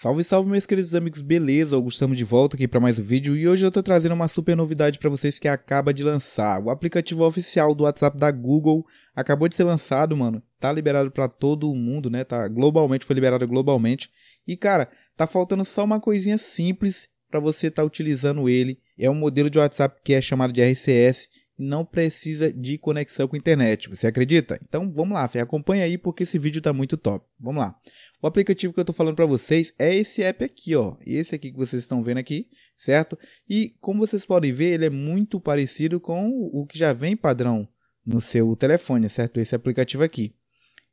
Salve, salve meus queridos amigos, beleza? Augusto estamos de volta aqui para mais um vídeo e hoje eu estou trazendo uma super novidade para vocês que acaba de lançar. O aplicativo oficial do WhatsApp da Google acabou de ser lançado, mano. Tá liberado para todo mundo, né? Tá globalmente, foi liberado globalmente. E cara, tá faltando só uma coisinha simples para você estar tá utilizando ele. É um modelo de WhatsApp que é chamado de RCS não precisa de conexão com a internet. Você acredita? Então vamos lá, acompanha aí porque esse vídeo está muito top. Vamos lá. O aplicativo que eu estou falando para vocês é esse app aqui, ó. Esse aqui que vocês estão vendo aqui, certo? E como vocês podem ver, ele é muito parecido com o que já vem padrão no seu telefone, certo? Esse aplicativo aqui.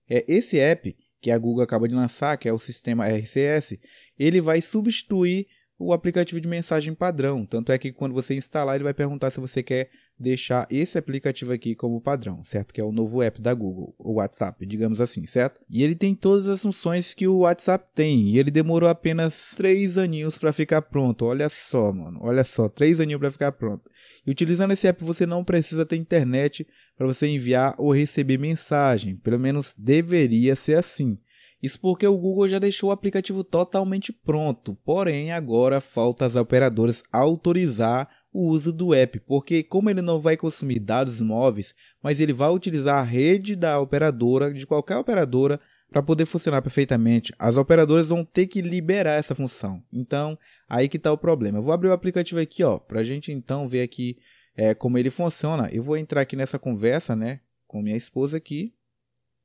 É esse app que a Google acaba de lançar, que é o sistema RCS, ele vai substituir o aplicativo de mensagem padrão. Tanto é que quando você instalar, ele vai perguntar se você quer deixar esse aplicativo aqui como padrão, certo? Que é o novo app da Google, o WhatsApp, digamos assim, certo? E ele tem todas as funções que o WhatsApp tem, e ele demorou apenas três aninhos para ficar pronto. Olha só, mano, olha só, três aninhos para ficar pronto. E utilizando esse app você não precisa ter internet para você enviar ou receber mensagem, pelo menos deveria ser assim. Isso porque o Google já deixou o aplicativo totalmente pronto, porém agora falta as operadoras autorizar o uso do app, porque como ele não vai consumir dados móveis, mas ele vai utilizar a rede da operadora, de qualquer operadora, para poder funcionar perfeitamente, as operadoras vão ter que liberar essa função. Então, aí que está o problema. Eu vou abrir o aplicativo aqui, ó, para a gente então ver aqui é, como ele funciona. Eu vou entrar aqui nessa conversa, né, com minha esposa aqui.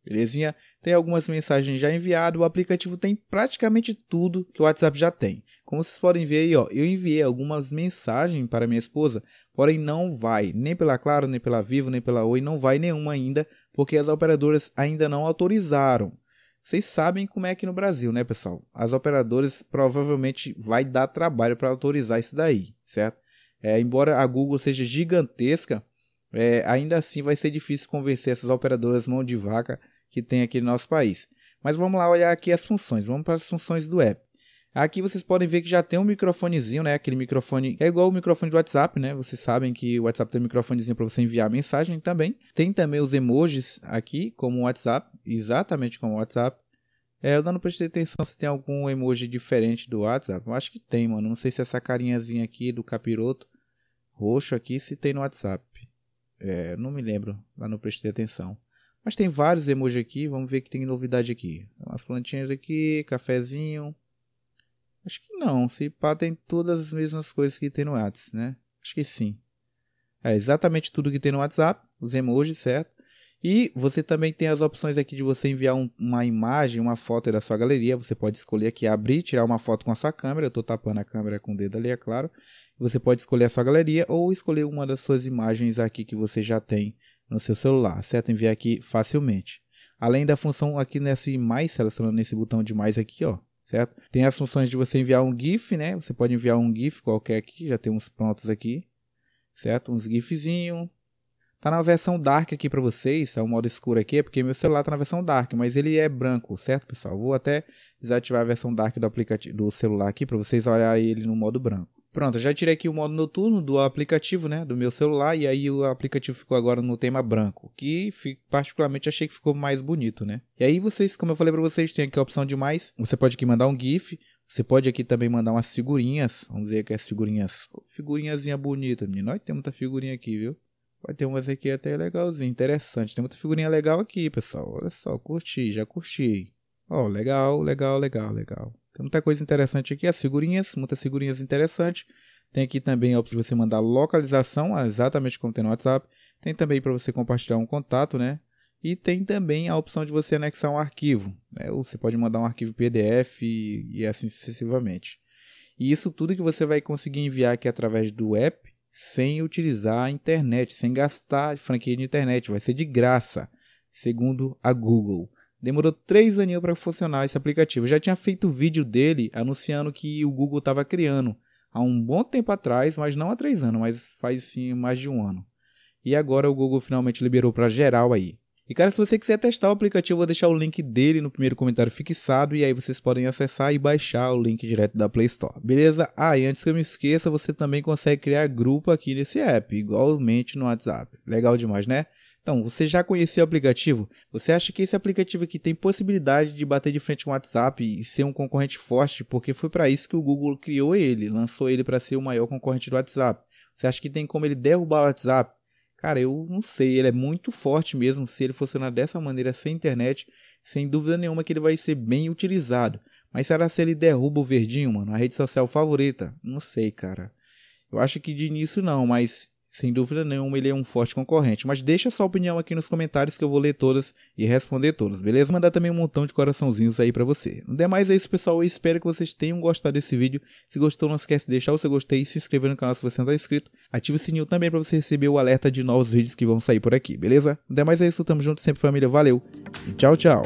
Belezinha? Tem algumas mensagens já enviadas, o aplicativo tem praticamente tudo que o WhatsApp já tem. Como vocês podem ver aí, ó, eu enviei algumas mensagens para minha esposa, porém não vai, nem pela Claro, nem pela Vivo, nem pela Oi, não vai nenhuma ainda, porque as operadoras ainda não autorizaram. Vocês sabem como é aqui no Brasil, né, pessoal? As operadoras provavelmente vai dar trabalho para autorizar isso daí, certo? É, embora a Google seja gigantesca, é, ainda assim vai ser difícil convencer essas operadoras mão de vaca que tem aqui no nosso país. Mas vamos lá olhar aqui as funções, vamos para as funções do app. Aqui vocês podem ver que já tem um microfonezinho, né? Aquele microfone é igual o microfone do WhatsApp, né? Vocês sabem que o WhatsApp tem um microfonezinho para você enviar mensagem também. Tem também os emojis aqui, como o WhatsApp, exatamente como o WhatsApp. É, eu não prestei atenção se tem algum emoji diferente do WhatsApp. Eu acho que tem, mano. Não sei se essa carinhazinha aqui do capiroto roxo aqui se tem no WhatsApp. É, não me lembro, lá não prestei atenção. Mas tem vários emojis aqui, vamos ver que tem novidade aqui. Umas plantinhas aqui, cafezinho. Acho que não, se pá tem todas as mesmas coisas que tem no WhatsApp, né? Acho que sim. É exatamente tudo que tem no WhatsApp, os emojis, certo? E você também tem as opções aqui de você enviar um, uma imagem, uma foto da sua galeria. Você pode escolher aqui abrir, tirar uma foto com a sua câmera. Eu estou tapando a câmera com o dedo ali, é claro. Você pode escolher a sua galeria ou escolher uma das suas imagens aqui que você já tem no seu celular, certo? Enviar aqui facilmente. Além da função aqui nesse mais, selecionando esse botão de mais aqui, ó, certo? Tem as funções de você enviar um GIF, né? Você pode enviar um GIF qualquer aqui, já tem uns prontos aqui, certo? Uns GIFzinho. Tá na versão dark aqui para vocês, é o um modo escuro aqui, é porque meu celular tá na versão dark, mas ele é branco, certo, pessoal? Vou até desativar a versão dark do aplicativo do celular aqui para vocês olharem ele no modo branco. Pronto, já tirei aqui o modo noturno do aplicativo, né, do meu celular, e aí o aplicativo ficou agora no tema branco, que particularmente achei que ficou mais bonito, né? E aí vocês, como eu falei para vocês, tem aqui a opção de mais, você pode aqui mandar um GIF, você pode aqui também mandar umas figurinhas, vamos dizer que as figurinhas, figurinhazinha bonita, menino, nós temos muita figurinha aqui, viu? Vai ter umas aqui até legalzinho, interessante, tem muita figurinha legal aqui, pessoal, olha só, curti, já curti, ó, oh, legal, legal, legal, legal. Tem muita coisa interessante aqui, as figurinhas, muitas figurinhas interessantes. Tem aqui também a opção de você mandar localização, ah, exatamente como tem no WhatsApp. Tem também para você compartilhar um contato, né? E tem também a opção de você anexar um arquivo. Né? Ou você pode mandar um arquivo PDF e, e assim sucessivamente. E isso tudo que você vai conseguir enviar aqui através do app, sem utilizar a internet, sem gastar franquia de internet. Vai ser de graça, segundo a Google. Demorou três aninhos para funcionar esse aplicativo. Eu já tinha feito vídeo dele anunciando que o Google estava criando há um bom tempo atrás, mas não há três anos, mas faz sim mais de um ano. E agora o Google finalmente liberou para geral aí. E cara, se você quiser testar o aplicativo, eu vou deixar o link dele no primeiro comentário fixado e aí vocês podem acessar e baixar o link direto da Play Store. Beleza? Ah, e antes que eu me esqueça, você também consegue criar grupo aqui nesse app, igualmente no WhatsApp. Legal demais, né? Então, você já conheceu o aplicativo? Você acha que esse aplicativo aqui tem possibilidade de bater de frente com o WhatsApp e ser um concorrente forte? Porque foi para isso que o Google criou ele, lançou ele para ser o maior concorrente do WhatsApp. Você acha que tem como ele derrubar o WhatsApp? Cara, eu não sei, ele é muito forte mesmo. Se ele funcionar dessa maneira sem internet, sem dúvida nenhuma que ele vai ser bem utilizado. Mas será se ele derruba o verdinho, mano? A rede social favorita? Não sei, cara. Eu acho que de início não, mas sem dúvida nenhuma, ele é um forte concorrente. Mas deixa sua opinião aqui nos comentários que eu vou ler todas e responder todas, beleza? mandar também um montão de coraçãozinhos aí para você. No demais é isso, pessoal. Eu espero que vocês tenham gostado desse vídeo. Se gostou, não esquece de deixar o seu gostei e se inscrever no canal se você não está é inscrito. Ative o sininho também para você receber o alerta de novos vídeos que vão sair por aqui, beleza? No demais é isso, tamo junto sempre, família. Valeu e tchau, tchau.